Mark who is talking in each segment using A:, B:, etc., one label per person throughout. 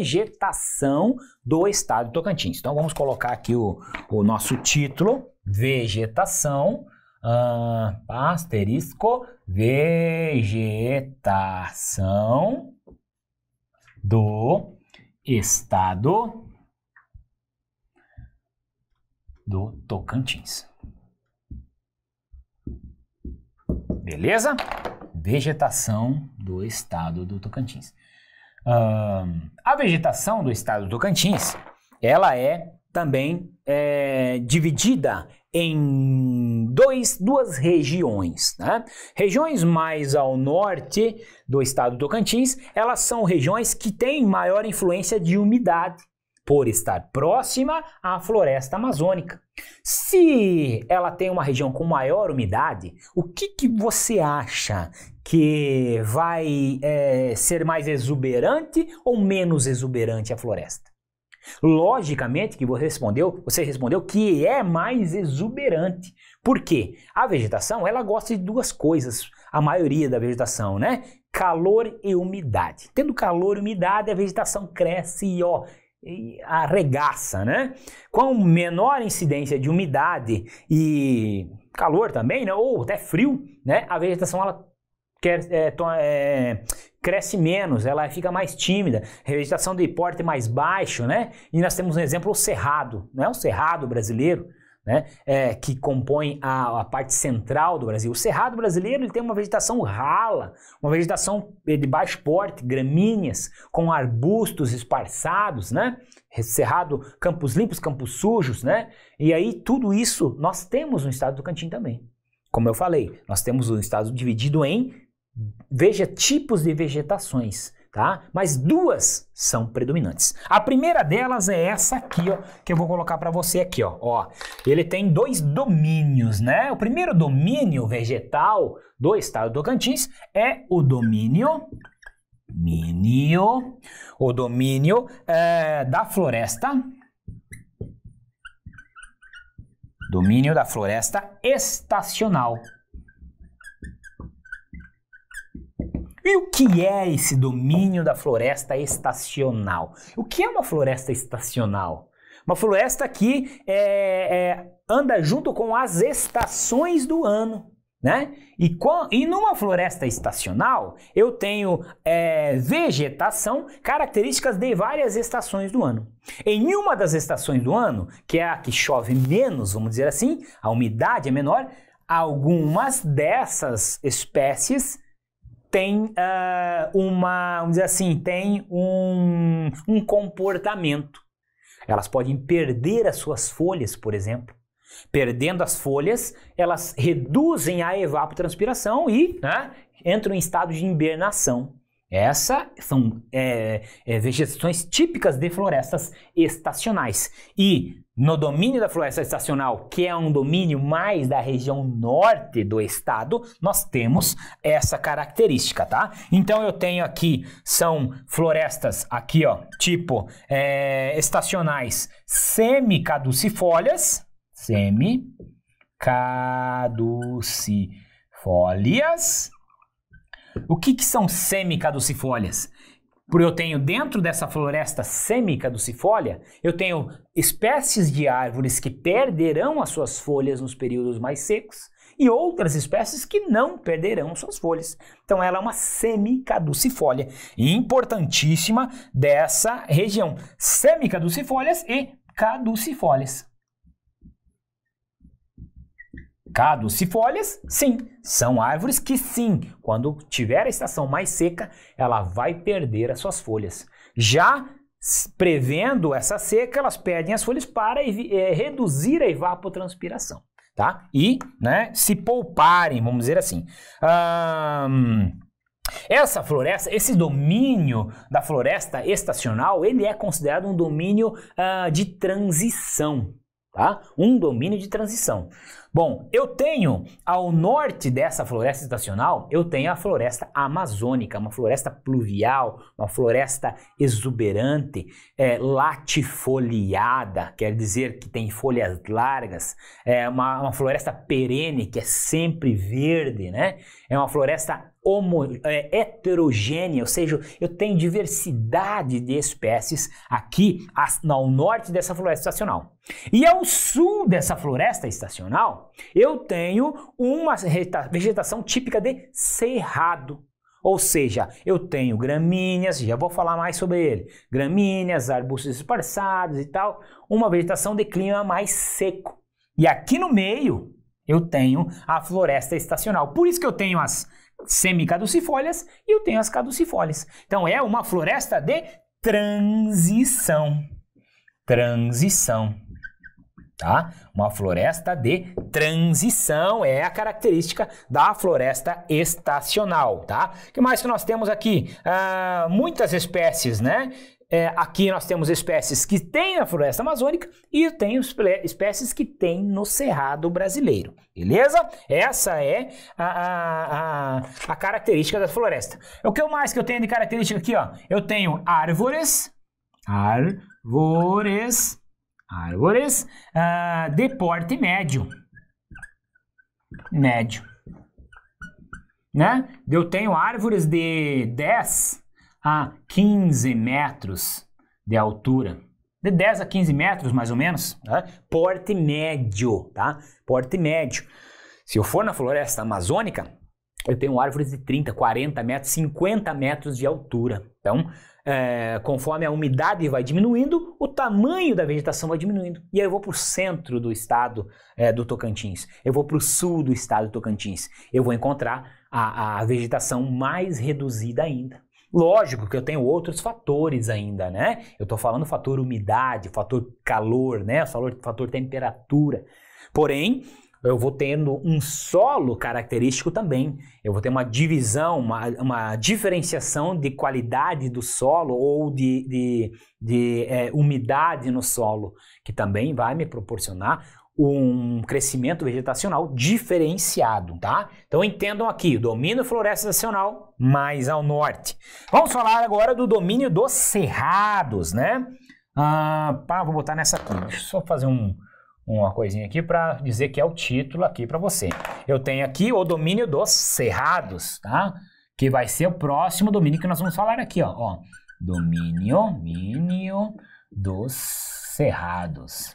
A: vegetação do estado do Tocantins. Então vamos colocar aqui o, o nosso título, vegetação, uh, asterisco, vegetação do estado do Tocantins. Beleza? Vegetação do estado do Tocantins a vegetação do estado do Tocantins, ela é também é, dividida em dois, duas regiões. Né? Regiões mais ao norte do estado do Tocantins, elas são regiões que têm maior influência de umidade por estar próxima à floresta amazônica. Se ela tem uma região com maior umidade, o que, que você acha que vai é, ser mais exuberante ou menos exuberante a floresta? Logicamente que você respondeu, você respondeu que é mais exuberante. Por quê? A vegetação, ela gosta de duas coisas, a maioria da vegetação, né? Calor e umidade. Tendo calor e umidade, a vegetação cresce e ó, arregaça, né? Com menor incidência de umidade e calor também, né? Ou até frio, né? A vegetação ela quer, é, é, cresce menos, ela fica mais tímida, a vegetação de porte mais baixo, né? E nós temos um exemplo o cerrado, não é? O cerrado brasileiro, né, é, que compõe a, a, parte central do Brasil. O Cerrado brasileiro ele tem uma vegetação rala, uma vegetação de baixo porte, gramíneas, com arbustos esparçados, né? Cerrado, campos limpos, campos sujos, né? E aí tudo isso nós temos no estado do Cantim também. Como eu falei, nós temos o estado dividido em veja tipos de vegetações tá? Mas duas são predominantes. A primeira delas é essa aqui, ó, que eu vou colocar para você aqui, ó. ó. Ele tem dois domínios, né? O primeiro domínio vegetal do estado do Tocantins é o domínio domínio, o domínio é, da floresta, domínio da floresta estacional. E o que é esse domínio da floresta estacional? O que é uma floresta estacional? Uma floresta que é, é, anda junto com as estações do ano. Né? E, com, e numa floresta estacional eu tenho é, vegetação, características de várias estações do ano. Em uma das estações do ano, que é a que chove menos, vamos dizer assim, a umidade é menor, algumas dessas espécies tem uh, uma, vamos dizer assim, tem um, um comportamento. Elas podem perder as suas folhas, por exemplo. Perdendo as folhas, elas reduzem a evapotranspiração e né, entram em estado de hibernação. Essas são é, é, vegetações típicas de florestas estacionais. E no domínio da floresta estacional, que é um domínio mais da região norte do estado, nós temos essa característica, tá? Então eu tenho aqui, são florestas aqui, ó, tipo é, estacionais semicaducifólias, semicaducifólias, o que, que são semicaducifólias? Porque eu tenho dentro dessa floresta semicaducifólia, eu tenho espécies de árvores que perderão as suas folhas nos períodos mais secos e outras espécies que não perderão suas folhas. Então ela é uma semicaducifólia, importantíssima dessa região. Semicaducifólias e caducifólias. Gado folhas, sim, são árvores que sim, quando tiver a estação mais seca, ela vai perder as suas folhas. Já prevendo essa seca, elas perdem as folhas para é, reduzir a evapotranspiração, tá? E, né, se pouparem, vamos dizer assim. Hum, essa floresta, esse domínio da floresta estacional, ele é considerado um domínio uh, de transição, Tá? Um domínio de transição. Bom, eu tenho ao norte dessa floresta estacional, eu tenho a floresta amazônica, uma floresta pluvial, uma floresta exuberante, é, latifoliada, quer dizer que tem folhas largas, é uma, uma floresta perene que é sempre verde, né? É uma floresta homo, é, heterogênea, ou seja, eu tenho diversidade de espécies aqui ao norte dessa floresta estacional. E ao sul dessa floresta estacional, eu tenho uma vegetação típica de cerrado. Ou seja, eu tenho gramíneas, já vou falar mais sobre ele, gramíneas, arbustos esparçados e tal, uma vegetação de clima mais seco. E aqui no meio eu tenho a floresta estacional. Por isso que eu tenho as semicaducifólias e eu tenho as caducifólias. Então é uma floresta de transição. Transição. Tá? Uma floresta de transição é a característica da floresta estacional, tá? O que mais que nós temos aqui? Ah, muitas espécies, né? é, aqui nós temos espécies que tem na floresta amazônica e tem espécies que tem no cerrado brasileiro, beleza? Essa é a, a, a, característica da floresta. O que mais que eu tenho de característica aqui, ó? Eu tenho árvores, árvores, árvores uh, de porte médio, médio, né? Eu tenho árvores de 10 a 15 metros de altura. De 10 a 15 metros, mais ou menos. Né? Porte médio, tá? Porte médio. Se eu for na floresta amazônica, eu tenho árvores de 30, 40 metros, 50 metros de altura. Então, é, conforme a umidade vai diminuindo, o tamanho da vegetação vai diminuindo. E aí eu vou para o centro do estado é, do Tocantins, eu vou para o sul do estado do Tocantins, eu vou encontrar a, a vegetação mais reduzida ainda. Lógico que eu tenho outros fatores ainda, né? Eu estou falando fator umidade, fator calor, né? Fator, fator temperatura. Porém, eu vou tendo um solo característico também. Eu vou ter uma divisão, uma, uma diferenciação de qualidade do solo ou de, de, de é, umidade no solo, que também vai me proporcionar um crescimento vegetacional diferenciado, tá? Então entendam aqui, domínio floresta nacional mais ao norte. Vamos falar agora do domínio dos cerrados, né? Ah, pá, vou botar nessa aqui. Deixa eu só fazer um, uma coisinha aqui para dizer que é o título aqui para você. Eu tenho aqui o domínio dos cerrados, tá? Que vai ser o próximo domínio que nós vamos falar aqui, ó. ó. Domínio, domínio dos cerrados.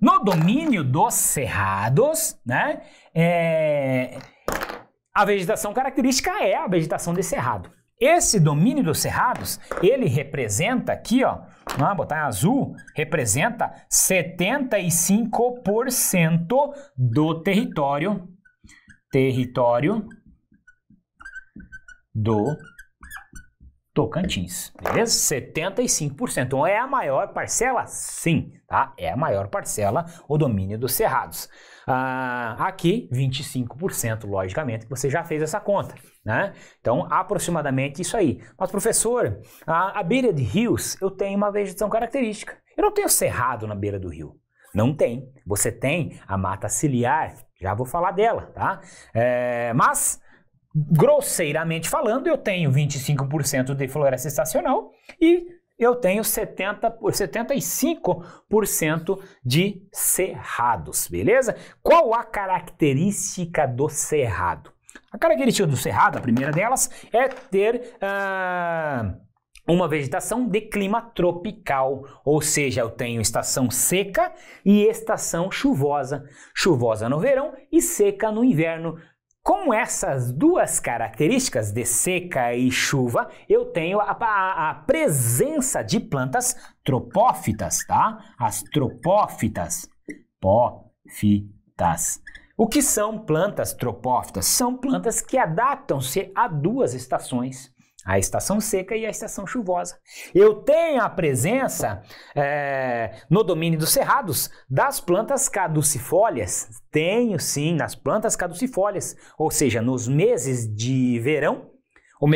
A: No domínio dos cerrados, né, é, a vegetação característica é a vegetação de cerrado. Esse domínio dos cerrados, ele representa aqui, ó, vamos né, botar em azul, representa 75% do território, território do Tocantins, beleza? 75%. Então é a maior parcela? Sim, tá? É a maior parcela o domínio dos cerrados. Ah, aqui, 25%, logicamente, você já fez essa conta, né? Então, aproximadamente isso aí. Mas, professor, a, a beira de rios, eu tenho uma vegetação característica. Eu não tenho cerrado na beira do rio. Não tem. Você tem a mata ciliar, já vou falar dela, tá? É, mas grosseiramente falando, eu tenho 25% de floresta estacional e eu tenho 70 75% de cerrados, beleza? Qual a característica do cerrado? A característica do cerrado, a primeira delas, é ter ah, uma vegetação de clima tropical, ou seja, eu tenho estação seca e estação chuvosa. Chuvosa no verão e seca no inverno. Com essas duas características de seca e chuva, eu tenho a, a, a presença de plantas tropófitas, tá? As tropófitas, pófitas. O que são plantas tropófitas? São plantas que adaptam-se a duas estações a estação seca e a estação chuvosa. Eu tenho a presença é, no domínio dos cerrados das plantas caducifólias. Tenho sim, nas plantas caducifólias, ou seja, nos meses de verão, ou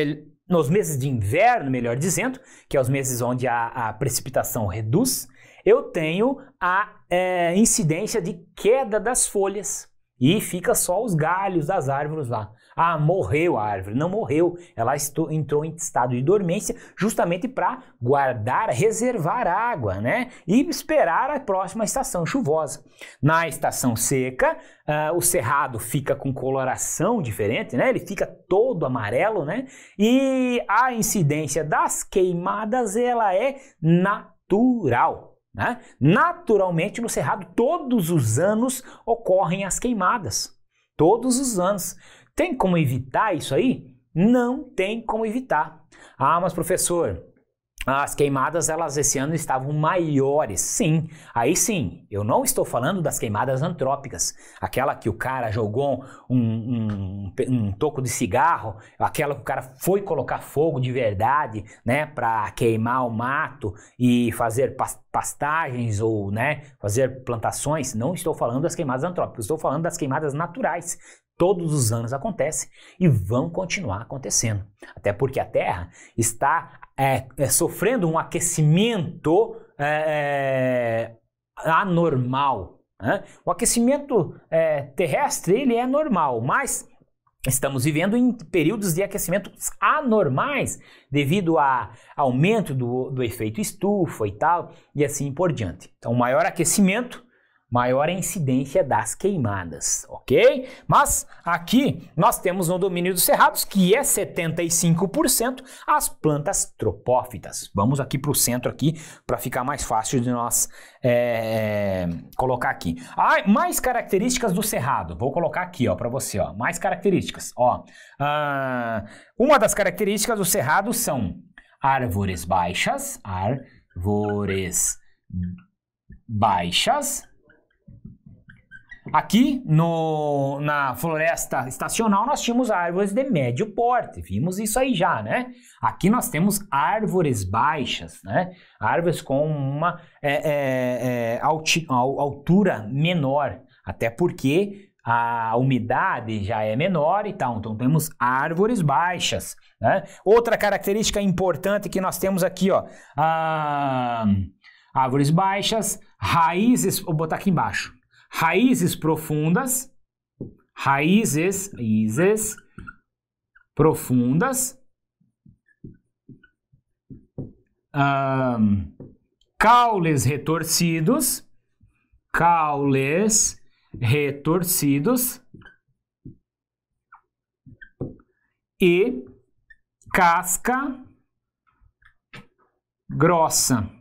A: nos meses de inverno, melhor dizendo, que é os meses onde a, a precipitação reduz, eu tenho a é, incidência de queda das folhas e fica só os galhos das árvores lá. Ah, morreu a árvore. Não morreu. Ela entrou em estado de dormência justamente para guardar, reservar água, né? E esperar a próxima estação chuvosa. Na estação seca, uh, o cerrado fica com coloração diferente, né? Ele fica todo amarelo, né? E a incidência das queimadas, ela é natural. Né? Naturalmente, no Cerrado, todos os anos ocorrem as queimadas. Todos os anos. Tem como evitar isso aí? Não tem como evitar. Ah, mas professor, as queimadas elas esse ano estavam maiores. Sim, aí sim, eu não estou falando das queimadas antrópicas, aquela que o cara jogou um, um, um toco de cigarro, aquela que o cara foi colocar fogo de verdade, né, para queimar o mato e fazer pastagens ou, né, fazer plantações. Não estou falando das queimadas antrópicas, estou falando das queimadas naturais, todos os anos acontece e vão continuar acontecendo. Até porque a Terra está é, é, sofrendo um aquecimento é, é anormal. Né? O aquecimento é, terrestre ele é normal, mas Estamos vivendo em períodos de aquecimento anormais devido a aumento do, do efeito estufa e tal, e assim por diante. Então, maior aquecimento maior a incidência das queimadas, ok? Mas aqui nós temos no domínio dos cerrados, que é 75%, as plantas tropófitas. Vamos aqui para o centro aqui, para ficar mais fácil de nós é, colocar aqui. Ah, mais características do cerrado. Vou colocar aqui, ó, para você, ó. Mais características, ó. Ah, uma das características do cerrado são árvores baixas, árvores baixas, Aqui no, na floresta estacional nós tínhamos árvores de médio porte, vimos isso aí já, né? Aqui nós temos árvores baixas, né? Árvores com uma é, é, é alti, altura menor, até porque a umidade já é menor e tal, então temos árvores baixas, né? Outra característica importante que nós temos aqui, ó, a, árvores baixas, raízes, vou botar aqui embaixo raízes profundas, raízes, raízes profundas, um, caules retorcidos, caules retorcidos e casca grossa.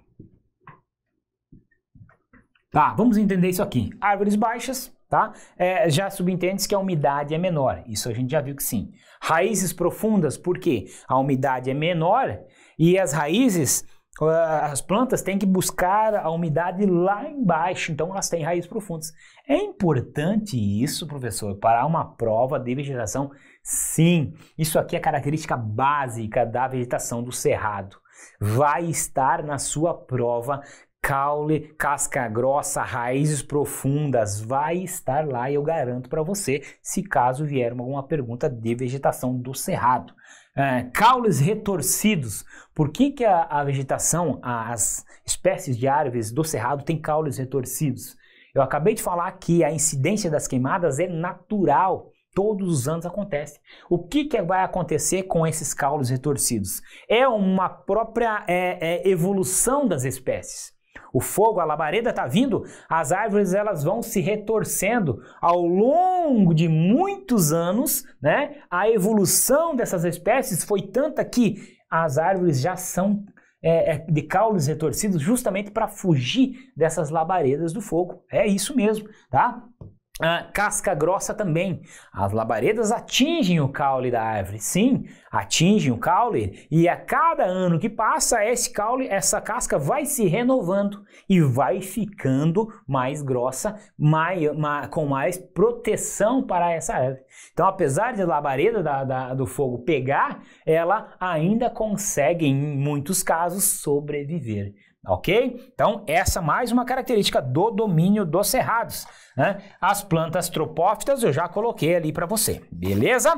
A: Tá, vamos entender isso aqui. Árvores baixas, tá? É, já subentende que a umidade é menor. Isso a gente já viu que sim. Raízes profundas, porque a umidade é menor e as raízes, ah, as plantas têm que buscar a umidade lá embaixo, então elas têm raízes profundas. É importante isso, professor, para uma prova de vegetação? Sim, isso aqui é característica básica da vegetação do cerrado vai estar na sua prova caule, casca grossa, raízes profundas, vai estar lá, eu garanto para você, se caso vier alguma pergunta de vegetação do cerrado. É, caules retorcidos. Por que, que a, a vegetação, as espécies de árvores do cerrado têm caules retorcidos? Eu acabei de falar que a incidência das queimadas é natural todos os anos acontece. O que, que vai acontecer com esses caules retorcidos? É uma própria é, é, evolução das espécies o fogo, a labareda está vindo, as árvores elas vão se retorcendo ao longo de muitos anos, né? A evolução dessas espécies foi tanta que as árvores já são é, é de caules retorcidos justamente para fugir dessas labaredas do fogo. É isso mesmo, tá? a casca grossa também. As labaredas atingem o caule da árvore. Sim, atingem o caule e a cada ano que passa, esse caule, essa casca vai se renovando e vai ficando mais grossa, mais, mais, com mais proteção para essa árvore. Então, apesar de a labareda da, da, do fogo pegar, ela ainda consegue, em muitos casos, sobreviver ok? Então, essa mais uma característica do domínio dos cerrados. Né? As plantas tropófitas eu já coloquei ali para você, beleza?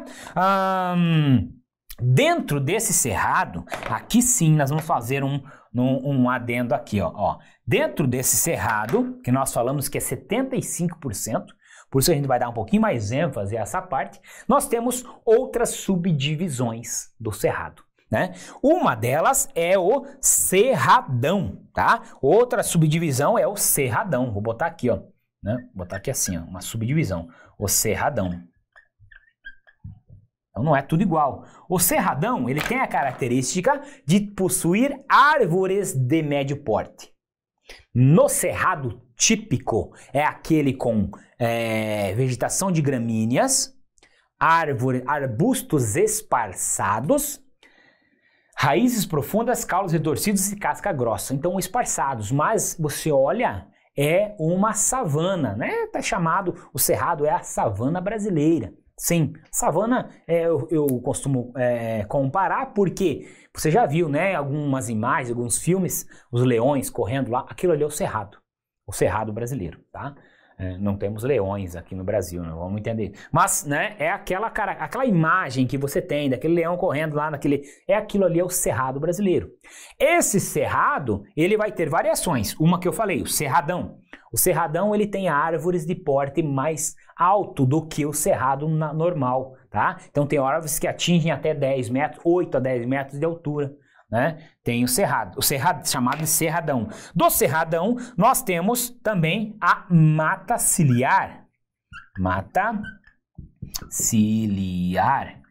A: Hum, dentro desse cerrado, aqui sim nós vamos fazer um, um, um adendo aqui. Ó, ó, Dentro desse cerrado, que nós falamos que é 75%, por isso a gente vai dar um pouquinho mais ênfase a essa parte, nós temos outras subdivisões do cerrado. Né? Uma delas é o Cerradão, tá? Outra subdivisão é o Cerradão. Vou botar aqui, ó, né? Vou botar aqui assim, ó, uma subdivisão, o Cerradão. Então não é tudo igual. O Cerradão, ele tem a característica de possuir árvores de médio porte. No cerrado típico é aquele com é, vegetação de gramíneas, árvore, arbustos esparçados Raízes profundas, caules retorcidos e casca grossa. Então esparçados, mas você olha, é uma savana, né? Tá chamado, o cerrado é a savana brasileira. Sim, savana é, eu, eu, costumo é, comparar porque você já viu, né? Algumas imagens, alguns filmes, os leões correndo lá, aquilo ali é o cerrado, o cerrado brasileiro, tá? É, não temos leões aqui no Brasil, não vamos entender. Mas, né, é aquela, cara, aquela imagem que você tem daquele leão correndo lá naquele... É aquilo ali, é o cerrado brasileiro. Esse cerrado, ele vai ter variações. Uma que eu falei, o cerradão. O cerradão, ele tem árvores de porte mais alto do que o cerrado normal, tá? Então tem árvores que atingem até 10 metros, 8 a 10 metros de altura né? Tem o Cerrado, o Cerrado, chamado de Cerradão. Do Cerradão, nós temos também a Mata Ciliar. Mata Ciliar,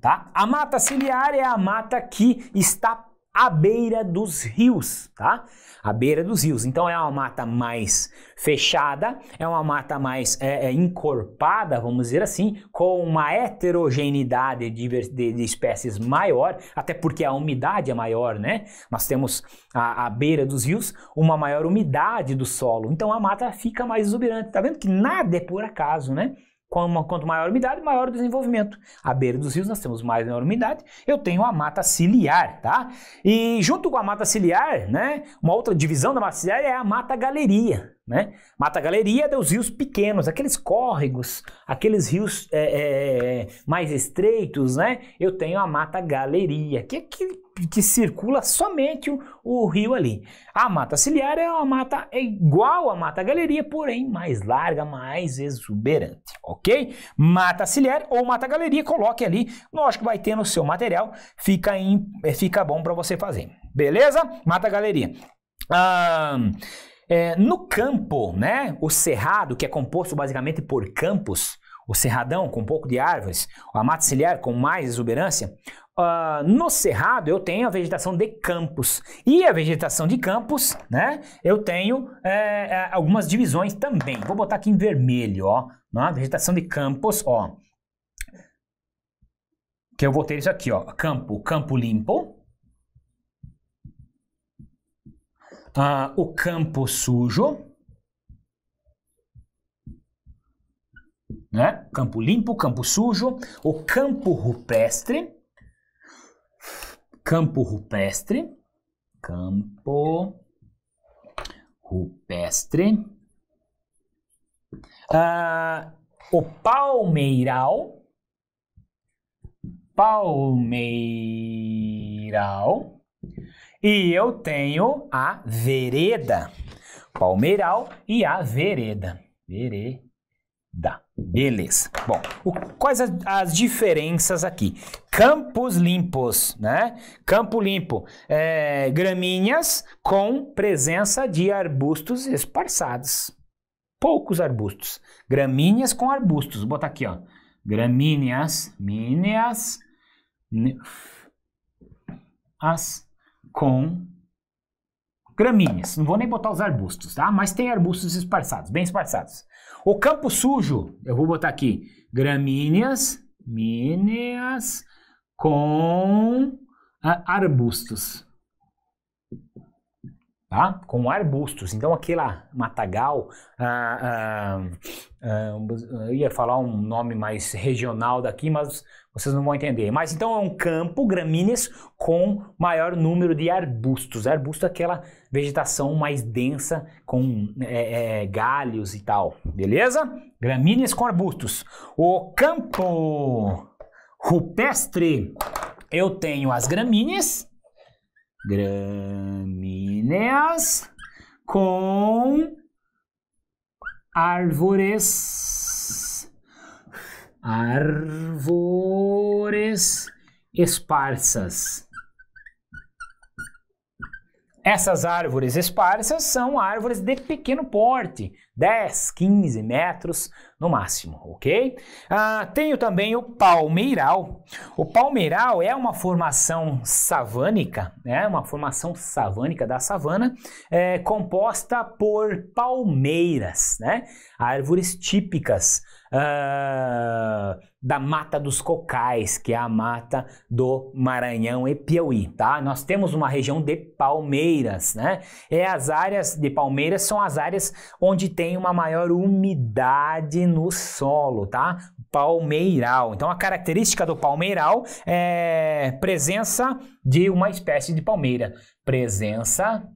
A: tá? A Mata Ciliar é a mata que está à beira dos rios, tá? À beira dos rios. Então é uma mata mais fechada, é uma mata mais é, é, encorpada, vamos dizer assim, com uma heterogeneidade de, de, de, espécies maior, até porque a umidade é maior, né? Nós temos à, à beira dos rios uma maior umidade do solo, então a mata fica mais exuberante. Tá vendo que nada é por acaso, né? Quanto maior a umidade, maior o desenvolvimento. À beira dos rios nós temos mais maior umidade. Eu tenho a mata ciliar, tá? E junto com a mata ciliar, né, uma outra divisão da mata ciliar é a mata galeria. Né? Mata Galeria é dos rios pequenos, aqueles córregos, aqueles rios é, é, é mais estreitos, né? Eu tenho a Mata Galeria, que, que, que circula somente o, o, rio ali. A Mata Ciliar é uma mata é igual à Mata Galeria, porém mais larga, mais exuberante, ok? Mata Ciliar ou Mata Galeria, coloque ali, lógico que vai ter no seu material, fica, em, é, fica bom para você fazer, beleza? Mata Galeria. Ah, é, no campo, né, o cerrado, que é composto basicamente por campos, o cerradão com um pouco de árvores, a mata ciliar com mais exuberância, uh, no cerrado eu tenho a vegetação de campos. E a vegetação de campos, né, eu tenho é, é, algumas divisões também. Vou botar aqui em vermelho, ó, né, vegetação de campos, ó. Que eu vou ter isso aqui, ó, campo, campo limpo, ah, o campo sujo, né? campo limpo, campo sujo, o campo rupestre, campo rupestre, campo rupestre, ah, o palmeiral, palmeiral, e eu tenho a vereda. Palmeiral e a vereda. Vereda. Beleza. Bom, o, quais as, as, diferenças aqui? Campos limpos, né? Campo limpo. É, graminhas com presença de arbustos esparçados. Poucos arbustos. Graminhas com arbustos. Vou botar aqui, ó. Gramíneas. Míneas. As com gramíneas. Não vou nem botar os arbustos, tá? Mas tem arbustos esparçados, bem esparçados. O campo sujo, eu vou botar aqui, gramíneas, míneas com ah, arbustos tá? com arbustos. Então, aquela matagal, ah, ah, ah, eu ia falar um nome mais regional daqui, mas vocês não vão entender. Mas então é um campo, gramíneas, com maior número de arbustos. Arbusto é aquela vegetação mais densa, com é, é, galhos e tal, beleza? Gramíneas com arbustos. O campo rupestre, eu tenho as gramíneas, gramíneas com árvores árvores esparsas essas árvores esparsas são árvores de pequeno porte, 10, 15 metros no máximo, ok? Ah, tenho também o palmeiral. O palmeiral é uma formação savânica, né? uma formação savânica da savana, é, composta por palmeiras, né? árvores típicas uh, da Mata dos Cocais, que é a mata do Maranhão e Piauí, tá? Nós temos uma região de palmeiras, né? É as áreas de palmeiras são as áreas onde tem uma maior umidade no solo, tá? palmeiral. Então, a característica do palmeiral é presença de uma espécie de palmeira. Presença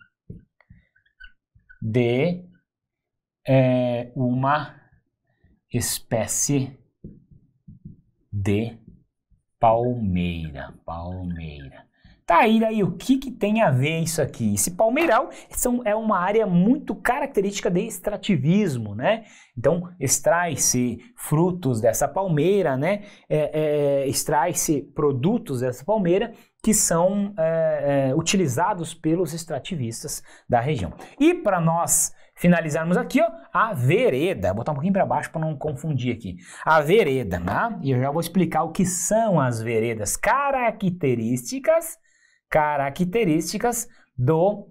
A: de é, uma espécie de palmeira. Palmeira. Tá aí, daí o que, que tem a ver isso aqui? Esse palmeiral são, é uma área muito característica de extrativismo, né? Então, extrai-se frutos dessa palmeira, né? É, é, extrai-se produtos dessa palmeira que são é, é utilizados pelos extrativistas da região. E para nós finalizarmos aqui, ó, a vereda. Vou botar um pouquinho para baixo para não confundir aqui. A vereda, tá? E eu já vou explicar o que são as veredas características, características do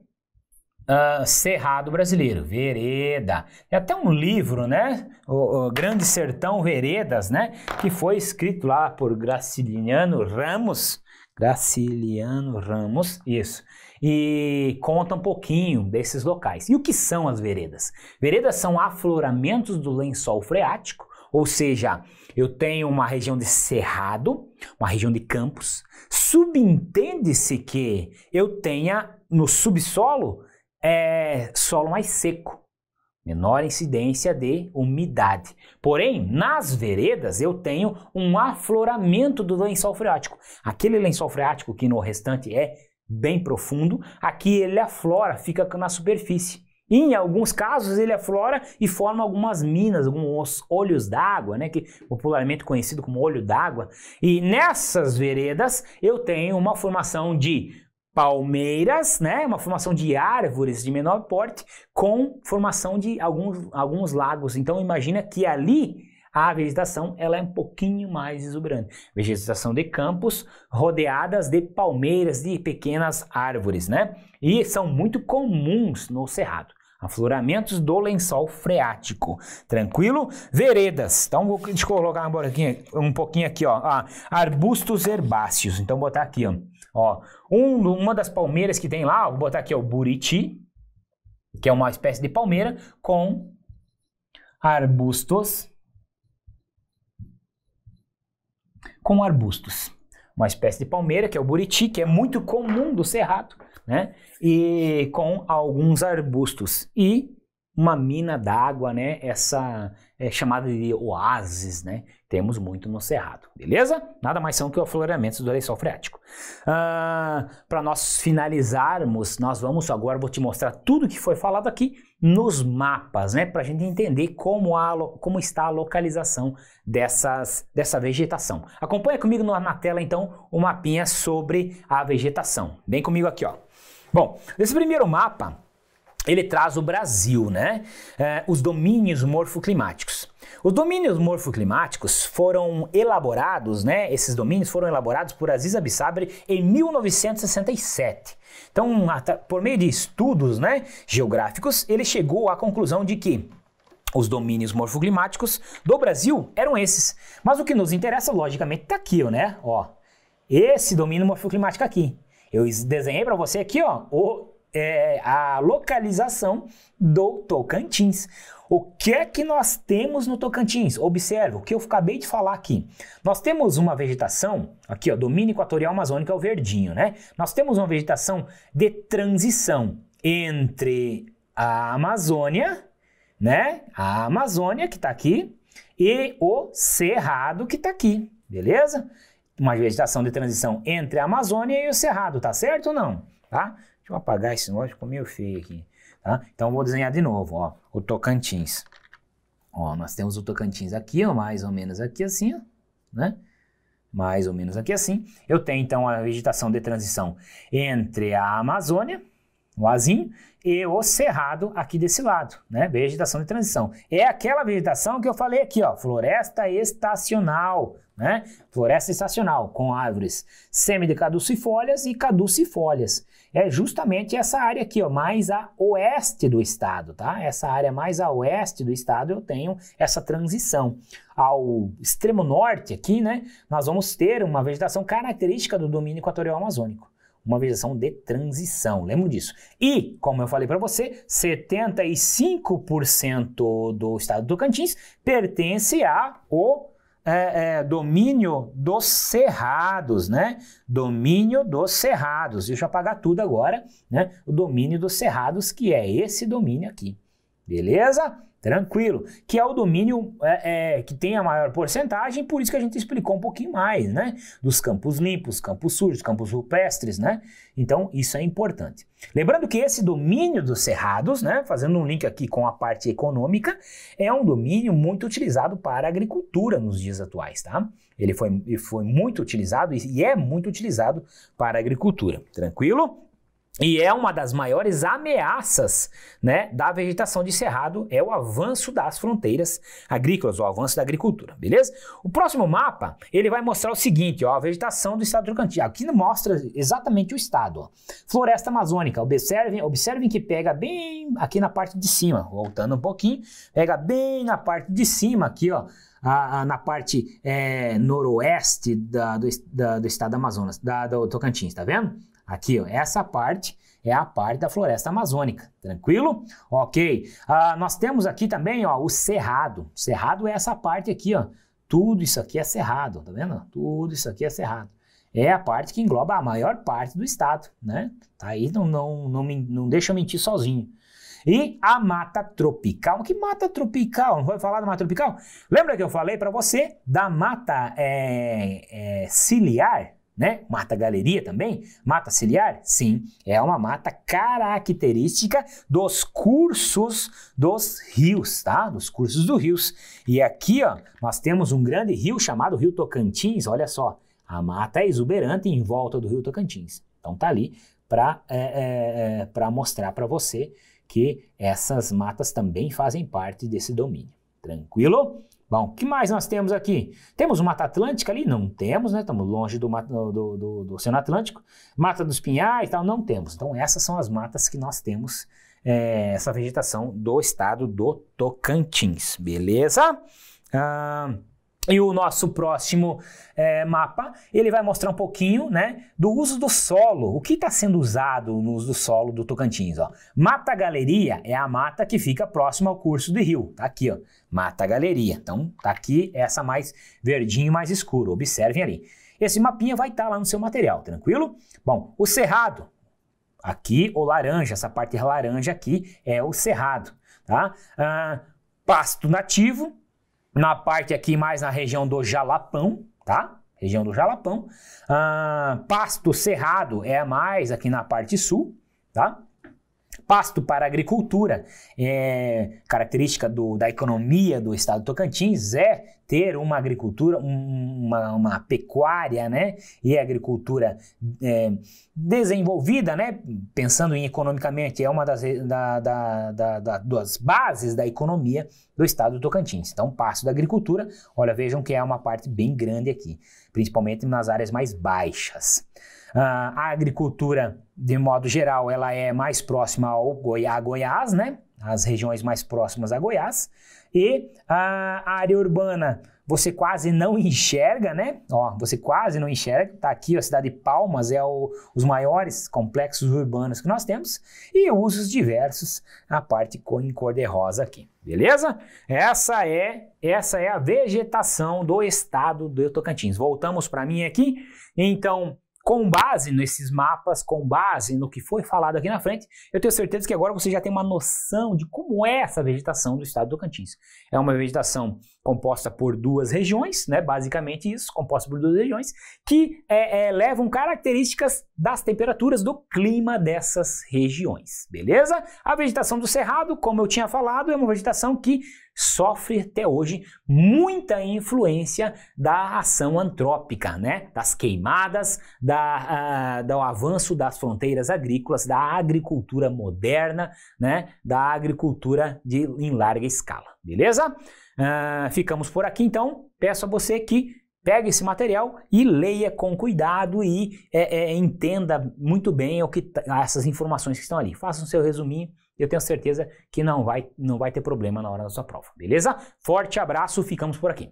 A: uh, Cerrado Brasileiro, Vereda. é até um livro, né? O, o, Grande Sertão Veredas, né? Que foi escrito lá por Graciliano Ramos. Graciliano Ramos, isso e conta um pouquinho desses locais. E o que são as veredas? Veredas são afloramentos do lençol freático, ou seja, eu tenho uma região de cerrado, uma região de campos. Subentende-se que eu tenha no subsolo é, solo mais seco, menor incidência de umidade. Porém, nas veredas eu tenho um afloramento do lençol freático. Aquele lençol freático que no restante é bem profundo, aqui ele aflora, fica na superfície. E em alguns casos ele aflora e forma algumas minas, alguns olhos d'água, né, que popularmente conhecido como olho d'água. E nessas veredas eu tenho uma formação de palmeiras, né, uma formação de árvores de menor porte com formação de alguns, alguns lagos. Então imagina que ali a vegetação ela é um pouquinho mais exuberante. Vegetação de campos rodeadas de palmeiras e pequenas árvores, né? E são muito comuns no cerrado. Afloramentos do lençol freático. Tranquilo? Veredas. Então, vou colocar um pouquinho, aqui, ó. Ah, arbustos herbáceos. Então, botar aqui, ó. ó um, uma das palmeiras que tem lá, vou botar aqui, ó, o buriti, que é uma espécie de palmeira com arbustos com arbustos. Uma espécie de palmeira, que é o buriti, que é muito comum do cerrado, né? E com alguns arbustos. E uma mina d'água, né? Essa é chamada de oásis, né? Temos muito no cerrado, beleza? Nada mais são que afloramentos do lençol freático. Ah, Para nós finalizarmos, nós vamos agora vou te mostrar tudo que foi falado aqui nos mapas, né, para a gente entender como, a, como está a localização dessas, dessa vegetação. Acompanha comigo na tela, então, o um mapinha sobre a vegetação. Vem comigo aqui, ó. Bom, nesse primeiro mapa, ele traz o Brasil, né, é, os domínios morfoclimáticos. Os domínios morfoclimáticos foram elaborados, né? Esses domínios foram elaborados por Aziz Absabre em 1967. Então, por meio de estudos, né, geográficos, ele chegou à conclusão de que os domínios morfoclimáticos do Brasil eram esses. Mas o que nos interessa, logicamente, está aqui, né? Ó, esse domínio morfoclimático aqui. Eu desenhei para você aqui, ó, o, é, a localização do Tocantins. O que é que nós temos no Tocantins? Observe o que eu acabei de falar aqui. Nós temos uma vegetação, aqui ó, domínio equatorial amazônico é o verdinho, né? Nós temos uma vegetação de transição entre a Amazônia, né? A Amazônia que está aqui e o Cerrado que está aqui, beleza? Uma vegetação de transição entre a Amazônia e o Cerrado, tá certo ou não? Tá? Deixa eu apagar esse negócio, ficou meio feio aqui. Tá? Então vou desenhar de novo, ó, o Tocantins. Ó, nós temos o Tocantins aqui, ó, mais ou menos aqui assim, ó, né? Mais ou menos aqui assim. Eu tenho então a vegetação de transição entre a Amazônia, o azinho, e o cerrado aqui desse lado, né? Vegetação de transição. É aquela vegetação que eu falei aqui, ó, floresta estacional, né? Floresta estacional, com árvores semicaducifólias e caducifólias. É justamente essa área aqui, ó, mais a oeste do estado, tá? Essa área mais a oeste do estado eu tenho essa transição. Ao extremo norte aqui, né, nós vamos ter uma vegetação característica do domínio equatorial amazônico. Uma vegetação de transição, lembro disso. E, como eu falei para você, 75% do estado do Cantins pertence ao é, é, domínio dos cerrados, né? Domínio dos cerrados. Deixa eu apagar tudo agora, né? O domínio dos cerrados, que é esse domínio aqui. Beleza? Tranquilo. Que é o domínio é, é, que tem a maior porcentagem, por isso que a gente explicou um pouquinho mais, né? Dos campos limpos, campos sujos, campos rupestres, né? Então, isso é importante. Lembrando que esse domínio dos cerrados, né? Fazendo um link aqui com a parte econômica, é um domínio muito utilizado para a agricultura nos dias atuais, tá? Ele foi, foi muito utilizado e é muito utilizado para a agricultura. Tranquilo? E é uma das maiores ameaças né, da vegetação de cerrado, é o avanço das fronteiras agrícolas, o avanço da agricultura, beleza? O próximo mapa, ele vai mostrar o seguinte, ó, a vegetação do estado do Tocantins. Aqui mostra exatamente o estado. Ó. Floresta amazônica, observem, observem que pega bem aqui na parte de cima, voltando um pouquinho, pega bem na parte de cima aqui, ó, a, a, na parte é, noroeste da, do, da, do, estado do Amazonas, da, do Tocantins, tá vendo? Aqui, ó, essa parte é a parte da floresta amazônica, tranquilo? Ok. Ah, nós temos aqui também ó, o cerrado. cerrado é essa parte aqui, ó. Tudo isso aqui é cerrado, tá vendo? Tudo isso aqui é cerrado. É a parte que engloba a maior parte do estado, né? Tá aí, não, não, não, me, não deixa eu mentir sozinho e a mata tropical. Que mata tropical? Não foi falar da mata tropical? Lembra que eu falei para você da mata é, é, ciliar? Né? Mata galeria também? Mata ciliar? Sim, é uma mata característica dos cursos dos rios, tá? Dos cursos dos rios. E aqui, ó, nós temos um grande rio chamado Rio Tocantins, olha só. A mata é exuberante em volta do Rio Tocantins. Então tá ali para é, é, é mostrar para você que essas matas também fazem parte desse domínio. Tranquilo? Bom, o que mais nós temos aqui? Temos Mata Atlântica ali? Não temos, né? Estamos longe do, do, do, do Oceano Atlântico. Mata dos Pinhais e tal? Não temos. Então, essas são as matas que nós temos, é, essa vegetação do estado do Tocantins, beleza? Ah, e o nosso próximo é, mapa, ele vai mostrar um pouquinho né, do uso do solo, o que está sendo usado no uso do solo do Tocantins. Ó. Mata Galeria é a mata que fica próxima ao curso do rio, tá aqui, ó, Mata Galeria. Então tá aqui essa mais verdinho, mais escuro, observem ali. Esse mapinha vai estar tá lá no seu material, tranquilo? Bom, o cerrado, aqui, o laranja, essa parte laranja aqui é o cerrado, tá? Ah, pasto nativo, na parte aqui mais na região do Jalapão, tá? Região do Jalapão. Ah, Pasto Cerrado é a mais aqui na parte sul, tá? pasto para agricultura. É, característica do, da economia do estado do Tocantins é ter uma agricultura, uma, uma, pecuária, né? E agricultura é, desenvolvida, né? Pensando em economicamente, é uma das, da, da, da, das bases da economia do estado do Tocantins. Então, pasto da agricultura, olha, vejam que é uma parte bem grande aqui, principalmente nas áreas mais baixas. Ah, a agricultura, de modo geral, ela é mais próxima ao Goiás, a Goiás, né? As regiões mais próximas a Goiás. E a área urbana, você quase não enxerga, né? Ó, você quase não enxerga. Tá aqui ó, a cidade de Palmas, é o, os maiores complexos urbanos que nós temos. E usos diversos, a parte em cor-de-rosa aqui, beleza? Essa é, essa é a vegetação do estado do Tocantins. Voltamos para mim aqui. Então, com base nesses mapas, com base no que foi falado aqui na frente, eu tenho certeza que agora você já tem uma noção de como é essa vegetação do estado do Cantins. É uma vegetação composta por duas regiões, né? basicamente isso, composta por duas regiões, que é, é, levam características das temperaturas do clima dessas regiões, beleza? A vegetação do Cerrado, como eu tinha falado, é uma vegetação que sofre até hoje muita influência da ação antrópica, né? das queimadas, da da, uh, do avanço das fronteiras agrícolas, da agricultura moderna, né, da agricultura de, em larga escala, beleza? Uh, ficamos por aqui então, peço a você que pegue esse material e leia com cuidado e é, é, entenda muito bem o que tá, essas informações que estão ali. Faça o seu resuminho eu tenho certeza que não vai, não vai ter problema na hora da sua prova, beleza? Forte abraço, ficamos por aqui.